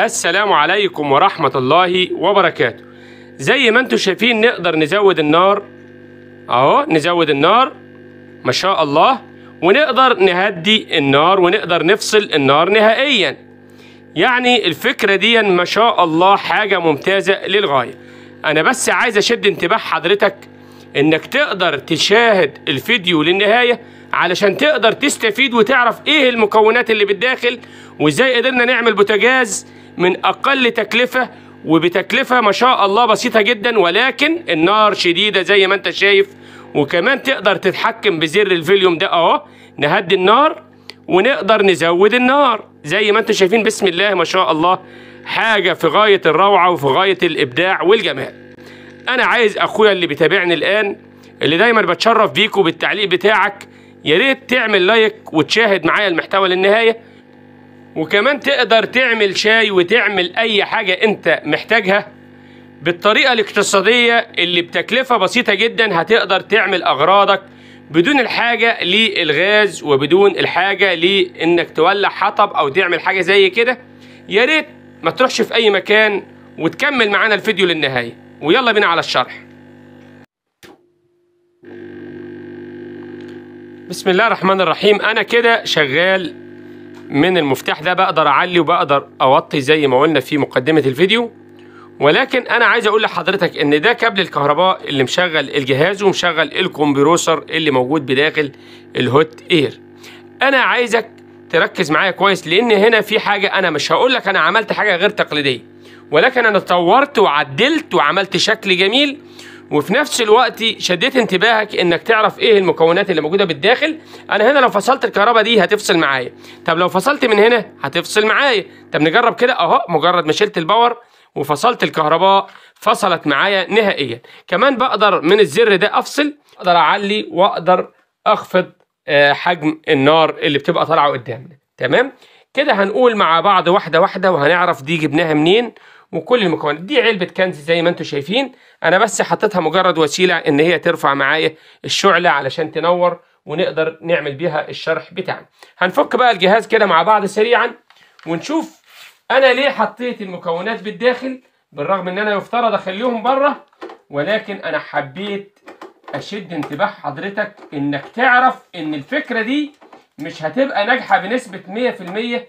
السلام عليكم ورحمة الله وبركاته زي ما انتم شايفين نقدر نزود النار اهو نزود النار ما شاء الله ونقدر نهدي النار ونقدر نفصل النار نهائيا يعني الفكرة دي ما شاء الله حاجة ممتازة للغاية انا بس عايز اشد انتباه حضرتك انك تقدر تشاهد الفيديو للنهاية علشان تقدر تستفيد وتعرف ايه المكونات اللي بالداخل وازاي قدرنا نعمل بوتاجاز من اقل تكلفه وبتكلفه ما شاء الله بسيطه جدا ولكن النار شديده زي ما انت شايف وكمان تقدر تتحكم بزر الفيليوم ده اهو نهدي النار ونقدر نزود النار زي ما انتم شايفين بسم الله ما شاء الله حاجه في غايه الروعه وفي غايه الابداع والجمال انا عايز اخويا اللي بيتابعني الان اللي دايما بتشرف بيك وبالتعليق بتاعك يا ريت تعمل لايك وتشاهد معايا المحتوى للنهايه وكمان تقدر تعمل شاي وتعمل اي حاجه انت محتاجها بالطريقه الاقتصاديه اللي بتكلفه بسيطه جدا هتقدر تعمل اغراضك بدون الحاجه للغاز وبدون الحاجه لانك تولع حطب او تعمل حاجه زي كده يا ريت ما تروحش في اي مكان وتكمل معانا الفيديو للنهايه ويلا بينا على الشرح بسم الله الرحمن الرحيم انا كده شغال من المفتاح ده بقدر اعلي وبقدر اوطي زي ما قلنا في مقدمه الفيديو ولكن انا عايز اقول لحضرتك ان ده كابل الكهرباء اللي مشغل الجهاز ومشغل الكمبروسر اللي موجود بداخل الهوت اير انا عايزك تركز معايا كويس لان هنا في حاجه انا مش هقول لك انا عملت حاجه غير تقليديه ولكن انا طورت وعدلت وعملت شكل جميل وفي نفس الوقت شديت انتباهك انك تعرف ايه المكونات اللي موجوده بالداخل انا هنا لو فصلت الكهرباء دي هتفصل معايا طب لو فصلت من هنا هتفصل معايا طب نجرب كده اهو مجرد ما شلت الباور وفصلت الكهرباء فصلت معايا نهائيا كمان بقدر من الزر ده افصل اقدر اعلي واقدر اخفض آه، حجم النار اللي بتبقى طالعه قدامنا تمام كده هنقول مع بعض واحده واحده وهنعرف دي جبناها منين وكل المكونات دي علبه كنز زي ما انتم شايفين انا بس حطيتها مجرد وسيله ان هي ترفع معايا الشعله علشان تنور ونقدر نعمل بيها الشرح بتاعنا هنفك بقى الجهاز كده مع بعض سريعا ونشوف انا ليه حطيت المكونات بالداخل بالرغم ان انا يفترض اخليهم بره ولكن انا حبيت اشد انتباه حضرتك انك تعرف ان الفكره دي مش هتبقى ناجحه بنسبه 100%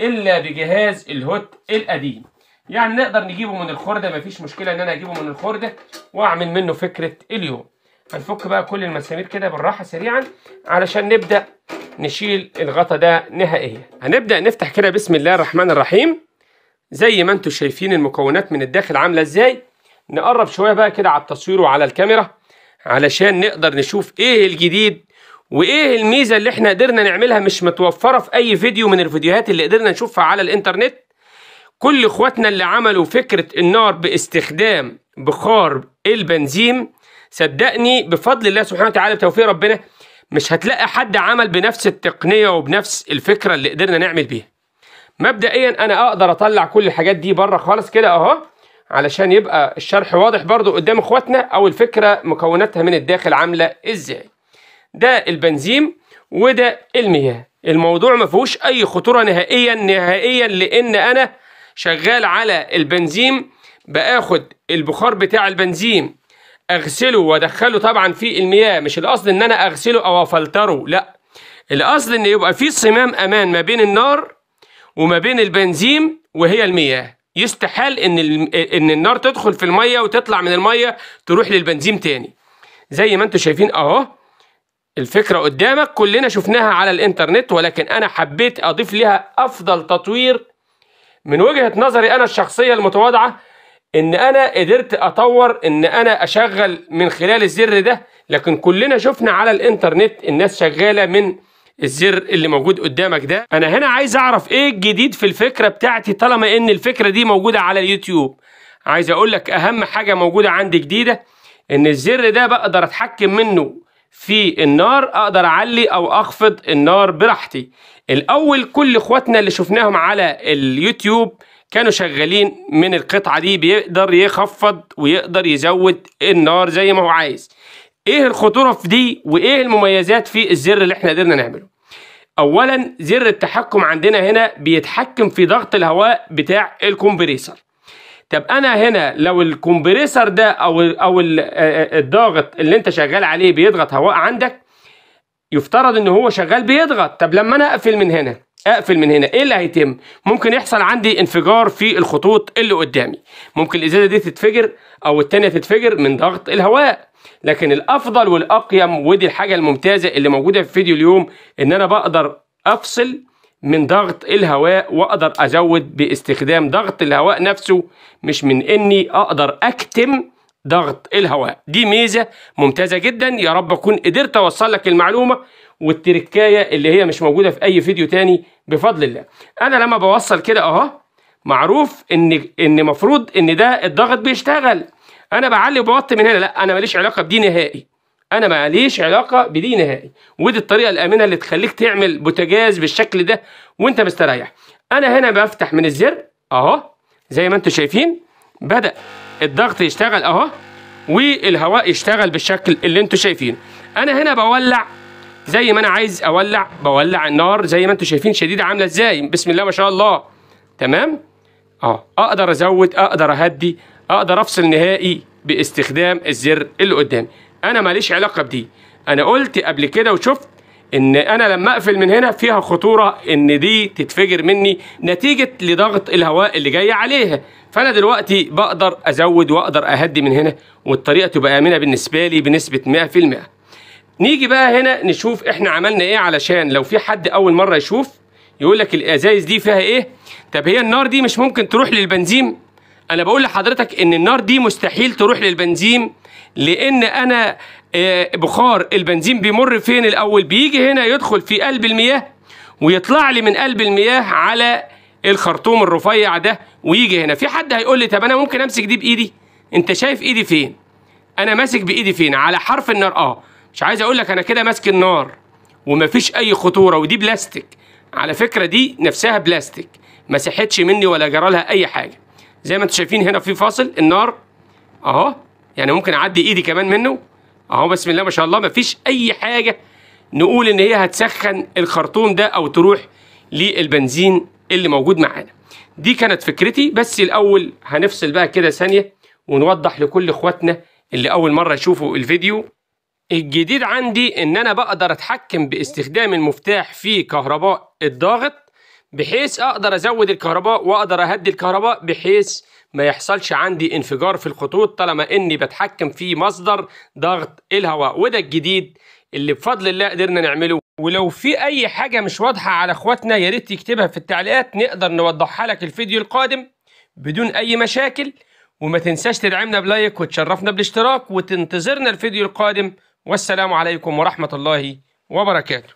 الا بجهاز الهوت القديم يعني نقدر نجيبه من الخردة مفيش مشكلة ان انا اجيبه من الخردة واعمل منه فكرة اليوم هنفك بقى كل المسامير كده بالراحة سريعا علشان نبدأ نشيل الغطا ده نهائيا هنبدأ نفتح كده بسم الله الرحمن الرحيم زي ما انتم شايفين المكونات من الداخل عاملة ازاي نقرب شوية بقى كده على التصوير وعلى الكاميرا علشان نقدر نشوف ايه الجديد وايه الميزة اللي احنا قدرنا نعملها مش متوفرة في اي فيديو من الفيديوهات اللي قدرنا نشوفها على الانترنت كل اخواتنا اللي عملوا فكرة النار باستخدام بخار البنزين صدقني بفضل الله سبحانه وتعالى بتوفيق ربنا مش هتلاقي حد عمل بنفس التقنية وبنفس الفكرة اللي قدرنا نعمل بيها مبدئيا انا اقدر اطلع كل الحاجات دي بره خالص كده اهو علشان يبقى الشرح واضح برضو قدام اخواتنا او الفكرة مكوناتها من الداخل عاملة ازاي ده البنزين وده المياه الموضوع ما فيهوش اي خطورة نهائيا نهائيا لان انا شغال على البنزين باخد البخار بتاع البنزين اغسله وادخله طبعا في المياه مش الاصل ان انا اغسله او افلتره لا الاصل ان يبقى في صمام امان ما بين النار وما بين البنزين وهي المياه يستحال ان ان النار تدخل في الميه وتطلع من الميه تروح للبنزين تاني زي ما انتم شايفين اهو الفكره قدامك كلنا شفناها على الانترنت ولكن انا حبيت اضيف لها افضل تطوير من وجهه نظري انا الشخصيه المتواضعه ان انا قدرت اطور ان انا اشغل من خلال الزر ده لكن كلنا شفنا على الانترنت الناس شغاله من الزر اللي موجود قدامك ده انا هنا عايز اعرف ايه الجديد في الفكره بتاعتي طالما ان الفكره دي موجوده على اليوتيوب عايز اقول لك اهم حاجه موجوده عندي جديده ان الزر ده بقدر اتحكم منه في النار اقدر اعلي او اخفض النار براحتي الاول كل اخواتنا اللي شفناهم على اليوتيوب كانوا شغالين من القطعه دي بيقدر يخفض ويقدر يزود النار زي ما هو عايز ايه الخطوره في دي وايه المميزات في الزر اللي احنا قدرنا نعمله اولا زر التحكم عندنا هنا بيتحكم في ضغط الهواء بتاع الكمبريسر طب انا هنا لو الكمبريسر ده او او الضاغط اللي انت شغال عليه بيضغط هواء عندك يفترض ان هو شغال بيضغط طب لما انا اقفل من هنا اقفل من هنا ايه اللي هيتم ممكن يحصل عندي انفجار في الخطوط اللي قدامي ممكن الازازه دي تتفجر او التانيه تتفجر من ضغط الهواء لكن الافضل والاقيم ودي الحاجه الممتازه اللي موجوده في فيديو اليوم ان انا بقدر افصل من ضغط الهواء واقدر ازود باستخدام ضغط الهواء نفسه مش من اني اقدر اكتم ضغط الهواء دي ميزة ممتازة جدا يا رب أكون قدرت أوصل لك المعلومة والتركاية اللي هي مش موجودة في أي فيديو تاني بفضل الله أنا لما بوصل كده أهو معروف إن إن مفروض إن ده الضغط بيشتغل أنا بعلي وبوطي من هنا لا أنا ماليش علاقة بدي نهائي انا ماليش علاقه بدي نهائي ودي الطريقه الامنه اللي تخليك تعمل بوتجاز بالشكل ده وانت مستريح انا هنا بفتح من الزر اهو زي ما انتم شايفين بدا الضغط يشتغل اهو والهواء يشتغل بالشكل اللي انتوا شايفينه انا هنا بولع زي ما انا عايز اولع بولع النار زي ما انتوا شايفين شديده عامله ازاي بسم الله ما شاء الله تمام اه اقدر ازود اقدر اهدي اقدر افصل نهائي باستخدام الزر اللي قدامي انا ماليش علاقه بدي انا قلت قبل كده وشفت ان انا لما اقفل من هنا فيها خطوره ان دي تتفجر مني نتيجه لضغط الهواء اللي جاي عليها فانا دلوقتي بقدر ازود واقدر اهدي من هنا والطريقه تبقى امنه بالنسبه لي بنسبه 100% نيجي بقى هنا نشوف احنا عملنا ايه علشان لو في حد اول مره يشوف يقول لك الازايز دي فيها ايه طب هي النار دي مش ممكن تروح للبنزين انا بقول لحضرتك ان النار دي مستحيل تروح للبنزين لان انا آه، بخار البنزين بيمر فين الاول بيجي هنا يدخل في قلب المياه ويطلع لي من قلب المياه على الخرطوم الرفيع ده ويجي هنا في حد هيقول لي طب انا ممكن امسك دي بايدي انت شايف ايدي فين انا ماسك بايدي فين على حرف النار اه مش عايز اقول لك انا كده ماسك النار ومفيش اي خطوره ودي بلاستيك على فكره دي نفسها بلاستيك ما سحتش مني ولا جرى لها اي حاجه زي ما انتم شايفين هنا في فاصل النار اهو يعني ممكن اعدي ايدي كمان منه اهو بسم الله ما شاء الله ما فيش اي حاجه نقول ان هي هتسخن الخرطوم ده او تروح للبنزين اللي موجود معانا دي كانت فكرتي بس الاول هنفصل بقى كده ثانيه ونوضح لكل اخواتنا اللي اول مره يشوفوا الفيديو الجديد عندي ان انا بقدر اتحكم باستخدام المفتاح في كهرباء الضاغط بحيث اقدر ازود الكهرباء واقدر اهدي الكهرباء بحيث ما يحصلش عندي انفجار في الخطوط طالما اني بتحكم في مصدر ضغط الهواء وده الجديد اللي بفضل الله قدرنا نعمله ولو في اي حاجة مش واضحة على اخواتنا يا ريت في التعليقات نقدر نوضحها لك الفيديو القادم بدون اي مشاكل وما تنساش تدعمنا بلايك وتشرفنا بالاشتراك وتنتظرنا الفيديو القادم والسلام عليكم ورحمة الله وبركاته